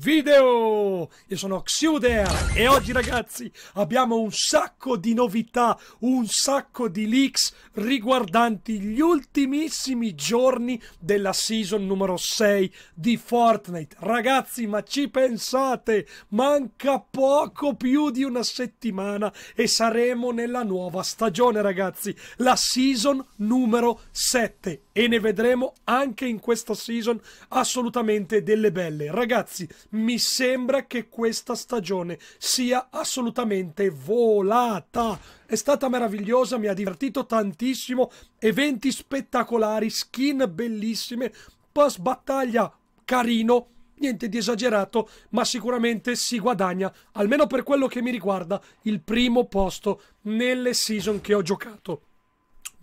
video! Io sono Xuder e oggi ragazzi abbiamo un sacco di novità, un sacco di leaks riguardanti gli ultimissimi giorni della season numero 6 di Fortnite. Ragazzi, ma ci pensate? Manca poco più di una settimana e saremo nella nuova stagione, ragazzi, la season numero 7 e ne vedremo anche in questa season assolutamente delle belle. Ragazzi, mi sembra che questa stagione sia assolutamente volata. È stata meravigliosa, mi ha divertito tantissimo, eventi spettacolari, skin bellissime, post battaglia carino, niente di esagerato, ma sicuramente si guadagna, almeno per quello che mi riguarda, il primo posto nelle season che ho giocato.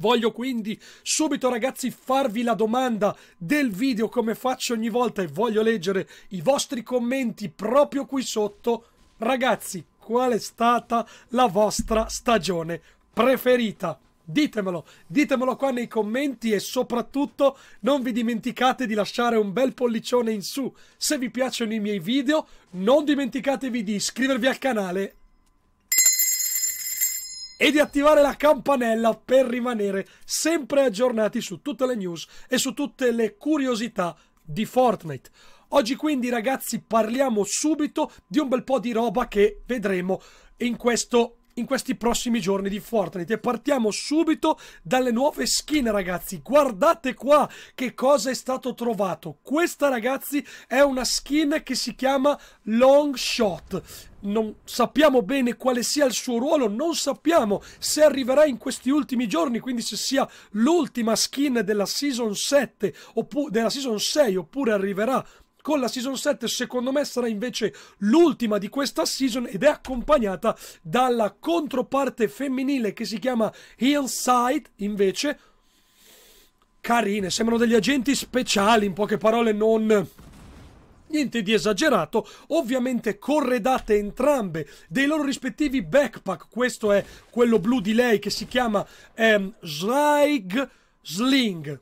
Voglio quindi subito ragazzi farvi la domanda del video come faccio ogni volta e voglio leggere i vostri commenti proprio qui sotto. Ragazzi, qual è stata la vostra stagione preferita? Ditemelo, ditemelo qua nei commenti e soprattutto non vi dimenticate di lasciare un bel pollicione in su. Se vi piacciono i miei video, non dimenticatevi di iscrivervi al canale e di attivare la campanella per rimanere sempre aggiornati su tutte le news e su tutte le curiosità di Fortnite. Oggi quindi ragazzi parliamo subito di un bel po' di roba che vedremo in questo in questi prossimi giorni di Fortnite e partiamo subito dalle nuove skin ragazzi guardate qua che cosa è stato trovato questa ragazzi è una skin che si chiama Long Shot non sappiamo bene quale sia il suo ruolo, non sappiamo se arriverà in questi ultimi giorni, quindi se sia l'ultima skin della season 7 oppure della season 6 oppure arriverà con la season 7 secondo me sarà invece l'ultima di questa season ed è accompagnata dalla controparte femminile che si chiama Hillside invece carine, sembrano degli agenti speciali in poche parole non niente di esagerato, ovviamente corredate entrambe dei loro rispettivi backpack, questo è quello blu di lei che si chiama ehm, Schreig Sling,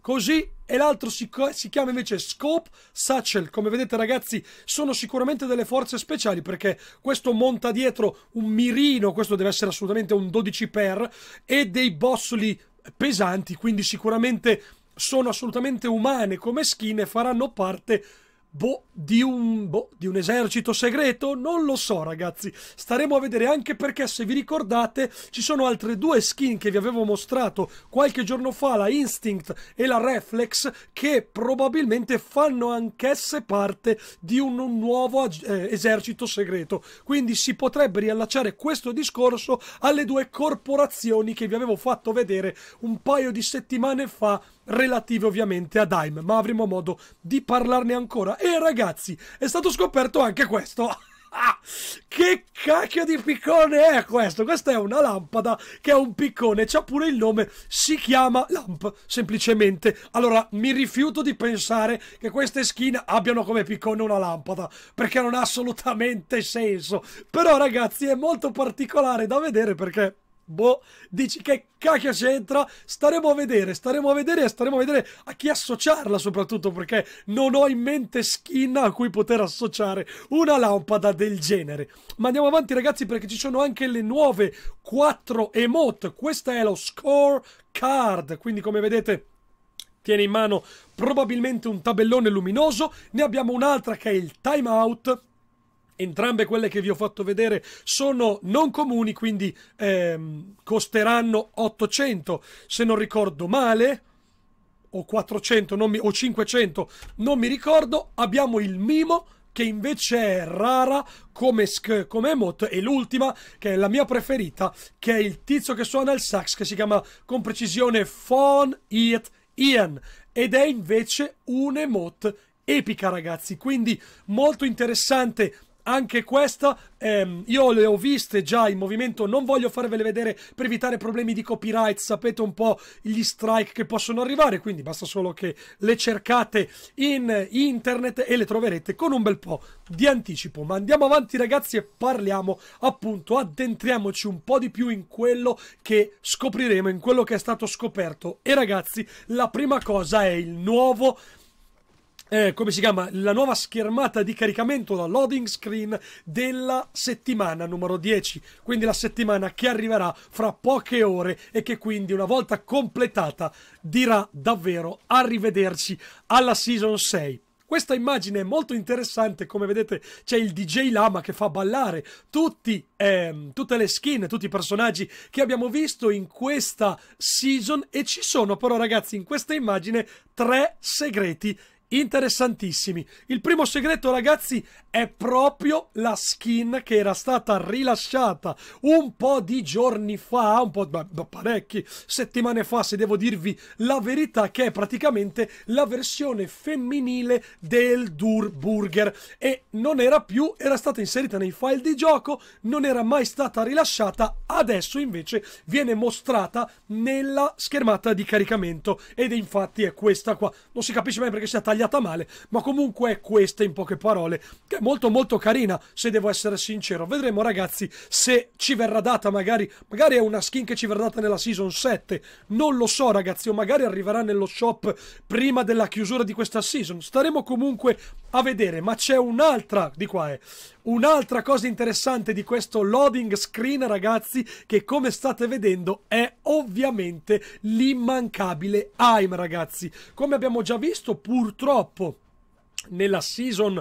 così e l'altro si, si, chiama invece Scope Satchel. Come vedete ragazzi sono sicuramente delle forze speciali perché questo monta dietro un mirino, questo deve essere assolutamente un 12 per e dei bossoli pesanti, quindi sicuramente sono assolutamente umane come skin e faranno parte Boh di, un, boh, di un esercito segreto? Non lo so, ragazzi. Staremo a vedere anche perché, se vi ricordate, ci sono altre due skin che vi avevo mostrato qualche giorno fa, la Instinct e la Reflex, che probabilmente fanno anch'esse parte di un, un nuovo eh, esercito segreto. Quindi si potrebbe riallacciare questo discorso alle due corporazioni che vi avevo fatto vedere un paio di settimane fa relative ovviamente a Dime, ma avremo modo di parlarne ancora. E ragazzi, è stato scoperto anche questo. che cacchio di piccone è questo? Questa è una lampada che è un piccone, c'ha pure il nome, si chiama Lamp, semplicemente. Allora, mi rifiuto di pensare che queste skin abbiano come piccone una lampada, perché non ha assolutamente senso. Però ragazzi, è molto particolare da vedere perché boh, dici che cacchio c'entra? Staremo a vedere, staremo a vedere e staremo a vedere a chi associarla soprattutto perché non ho in mente skin a cui poter associare una lampada del genere. Ma andiamo avanti ragazzi perché ci sono anche le nuove 4 emote, questa è lo score card, quindi come vedete tiene in mano probabilmente un tabellone luminoso, ne abbiamo un'altra che è il timeout entrambe quelle che vi ho fatto vedere sono non comuni, quindi ehm, costeranno 800 se non ricordo male o 400 mi, o 500 non mi ricordo abbiamo il Mimo che invece è rara come, come emote e l'ultima che è la mia preferita che è il tizio che suona il sax che si chiama con precisione Fon It Ian ed è invece un emote epica ragazzi quindi molto interessante anche questa ehm, io le ho viste già in movimento, non voglio farvele vedere per evitare problemi di copyright, sapete un po' gli strike che possono arrivare, quindi basta solo che le cercate in internet e le troverete con un bel po' di anticipo. Ma andiamo avanti ragazzi e parliamo appunto, addentriamoci un po' di più in quello che scopriremo, in quello che è stato scoperto. E ragazzi, la prima cosa è il nuovo eh, come si chiama? La nuova schermata di caricamento, la loading screen della settimana numero 10. Quindi la settimana che arriverà fra poche ore e che quindi una volta completata dirà davvero arrivederci alla season 6. Questa immagine è molto interessante, come vedete c'è il DJ Lama che fa ballare tutti, eh, tutte le skin, tutti i personaggi che abbiamo visto in questa season e ci sono però ragazzi in questa immagine tre segreti interessantissimi. Il primo segreto, ragazzi, è proprio la skin che era stata rilasciata un po' di giorni fa, un po' da parecchi settimane fa, se devo dirvi la verità, che è praticamente la versione femminile del Dur Burger e non era più, era stata inserita nei file di gioco, non era mai stata rilasciata, adesso invece viene mostrata nella schermata di caricamento ed infatti è questa qua. Non si capisce mai perché sia tagliata tagliata male, ma comunque è questa in poche parole, che è molto molto carina, se devo essere sincero. Vedremo ragazzi se ci verrà data magari, magari è una skin che ci verrà data nella Season 7, non lo so ragazzi, o magari arriverà nello shop prima della chiusura di questa Season. Staremo comunque a vedere, ma c'è un'altra, di qua è, eh. Un'altra cosa interessante di questo loading screen, ragazzi, che come state vedendo è ovviamente l'immancabile AIM, ragazzi. Come abbiamo già visto, purtroppo purtroppo nella season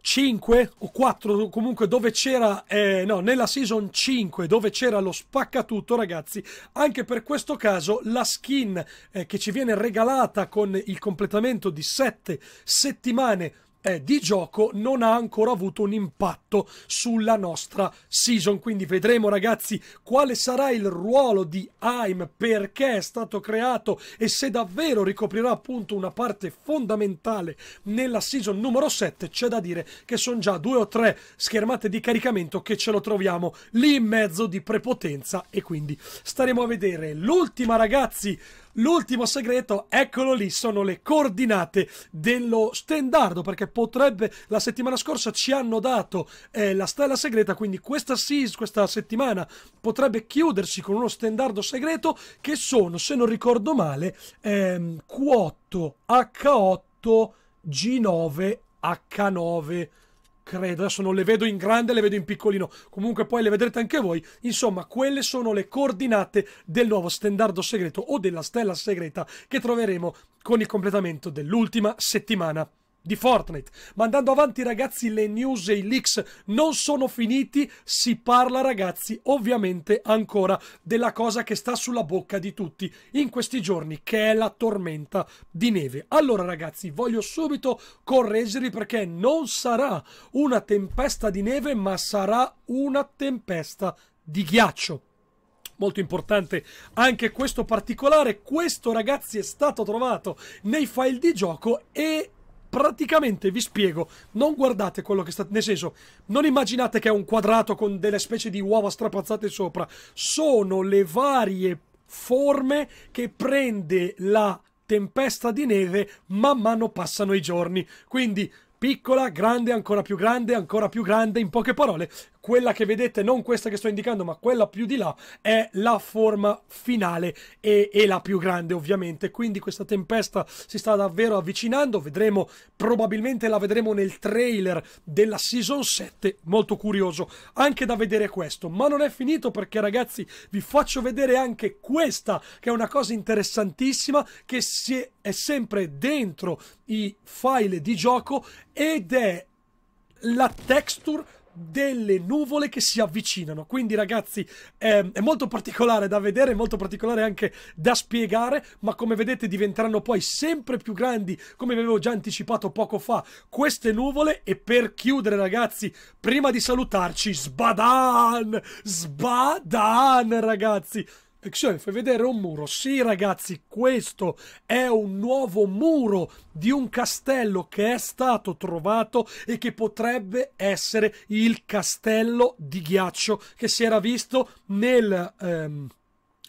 5 o 4 comunque dove c'era eh, no nella season 5 dove c'era lo spaccatutto ragazzi anche per questo caso la skin eh, che ci viene regalata con il completamento di 7 settimane eh, di gioco non ha ancora avuto un impatto sulla nostra season. Quindi vedremo ragazzi quale sarà il ruolo di AIM, perché è stato creato e se davvero ricoprirà appunto una parte fondamentale nella season numero 7. C'è da dire che sono già due o tre schermate di caricamento che ce lo troviamo lì in mezzo di prepotenza e quindi staremo a vedere. L'ultima ragazzi L'ultimo segreto, eccolo lì, sono le coordinate dello stendardo, perché potrebbe, la settimana scorsa ci hanno dato eh, la stella segreta, quindi questa, seas, questa settimana potrebbe chiudersi con uno stendardo segreto che sono, se non ricordo male, ehm, Q8, H8, G9, H9 credo, adesso non le vedo in grande, le vedo in piccolino, comunque poi le vedrete anche voi. Insomma, quelle sono le coordinate del nuovo stendardo segreto o della stella segreta che troveremo con il completamento dell'ultima settimana di Fortnite. Ma andando avanti, ragazzi, le news e i leaks non sono finiti. Si parla, ragazzi, ovviamente ancora della cosa che sta sulla bocca di tutti in questi giorni, che è la tormenta di neve. Allora, ragazzi, voglio subito correggervi perché non sarà una tempesta di neve, ma sarà una tempesta di ghiaccio molto importante anche questo particolare questo ragazzi è stato trovato nei file di gioco e praticamente vi spiego, non guardate quello che sta... Nel senso, non immaginate che è un quadrato con delle specie di uova strapazzate sopra. Sono le varie forme che prende la tempesta di neve man mano passano i giorni. Quindi piccola, grande, ancora più grande, ancora più grande, in poche parole, quella che vedete, non questa che sto indicando, ma quella più di là, è la forma finale e, e, la più grande ovviamente. Quindi questa tempesta si sta davvero avvicinando, vedremo, probabilmente la vedremo nel trailer della Season 7, molto curioso anche da vedere questo. Ma non è finito perché ragazzi vi faccio vedere anche questa, che è una cosa interessantissima, che si è, è sempre dentro i file di gioco ed è la texture delle nuvole che si avvicinano. Quindi, ragazzi, è, è, molto particolare da vedere, è molto particolare anche da spiegare, ma come vedete diventeranno poi sempre più grandi, come vi avevo già anticipato poco fa, queste nuvole. E per chiudere, ragazzi, prima di salutarci, sbadan! Sbadan, ragazzi! Pixel fai vedere un muro. Sì, ragazzi, questo è un nuovo muro di un castello che è stato trovato e che potrebbe essere il castello di ghiaccio che si era visto nel. Ehm,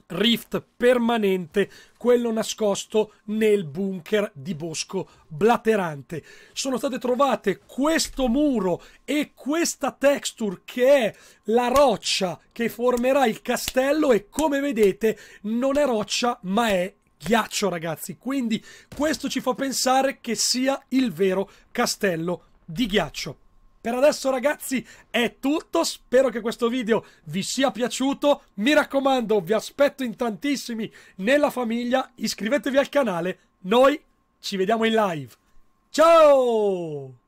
rift permanente, quello nascosto nel bunker di bosco blaterante. Sono state trovate questo muro e questa texture che è la roccia che formerà il castello e come vedete non è roccia ma è ghiaccio ragazzi, quindi questo ci fa pensare che sia il vero castello di ghiaccio. Per adesso ragazzi è tutto, spero che questo video vi sia piaciuto, mi raccomando vi aspetto in tantissimi nella famiglia, iscrivetevi al canale, noi ci vediamo in live. Ciao!